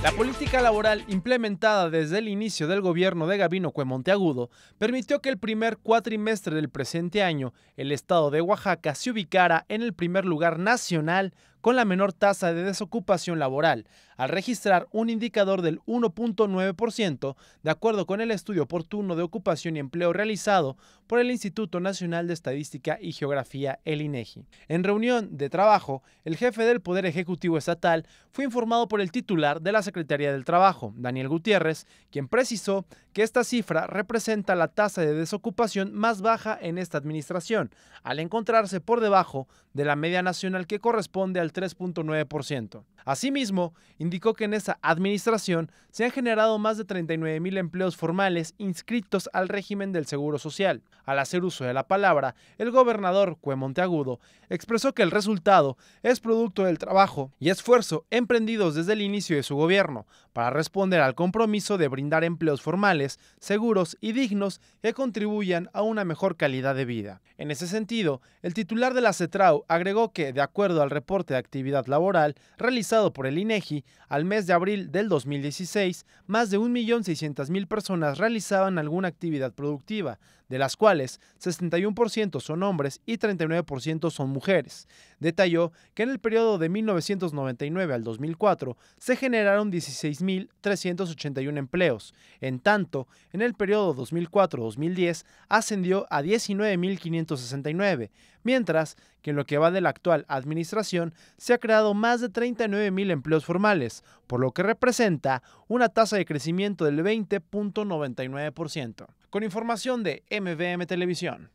La política laboral implementada desde el inicio del gobierno de Gabino Cuemonteagudo permitió que el primer cuatrimestre del presente año el estado de Oaxaca se ubicara en el primer lugar nacional con la menor tasa de desocupación laboral, al registrar un indicador del 1.9%, de acuerdo con el estudio oportuno de ocupación y empleo realizado por el Instituto Nacional de Estadística y Geografía, el INEGI. E en reunión de trabajo, el jefe del Poder Ejecutivo Estatal fue informado por el titular de la Secretaría del Trabajo, Daniel Gutiérrez, quien precisó que esta cifra representa la tasa de desocupación más baja en esta administración, al encontrarse por debajo de la media nacional que corresponde al 3.9%. Asimismo, indicó que en esa administración se han generado más de 39 mil empleos formales inscritos al régimen del Seguro Social. Al hacer uso de la palabra, el gobernador Cue Monteagudo expresó que el resultado es producto del trabajo y esfuerzo emprendidos desde el inicio de su gobierno para responder al compromiso de brindar empleos formales, seguros y dignos que contribuyan a una mejor calidad de vida. En ese sentido, el titular de la CETRAU agregó que, de acuerdo al reporte de actividad laboral realizado por el INEGI, e al mes de abril del 2016, más de 1.600.000 personas realizaban alguna actividad productiva, de las cuales 61% son hombres y 39% son mujeres. Detalló que en el periodo de 1999 al 2004 se generaron 16.381 empleos, en tanto, en el periodo 2004-2010 ascendió a 19.569, mientras en lo que va de la actual administración se ha creado más de 39 mil empleos formales, por lo que representa una tasa de crecimiento del 20.99%. Con información de MVM Televisión.